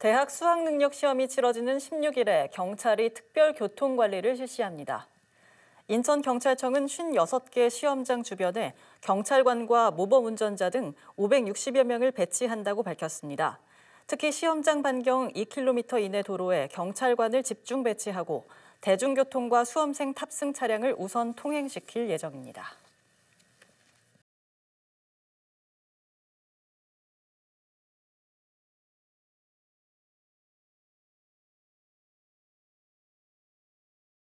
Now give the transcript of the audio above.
대학 수학능력 시험이 치러지는 16일에 경찰이 특별 교통 관리를 실시합니다. 인천경찰청은 56개 시험장 주변에 경찰관과 모범 운전자 등 560여 명을 배치한다고 밝혔습니다. 특히 시험장 반경 2km 이내 도로에 경찰관을 집중 배치하고 대중교통과 수험생 탑승 차량을 우선 통행시킬 예정입니다.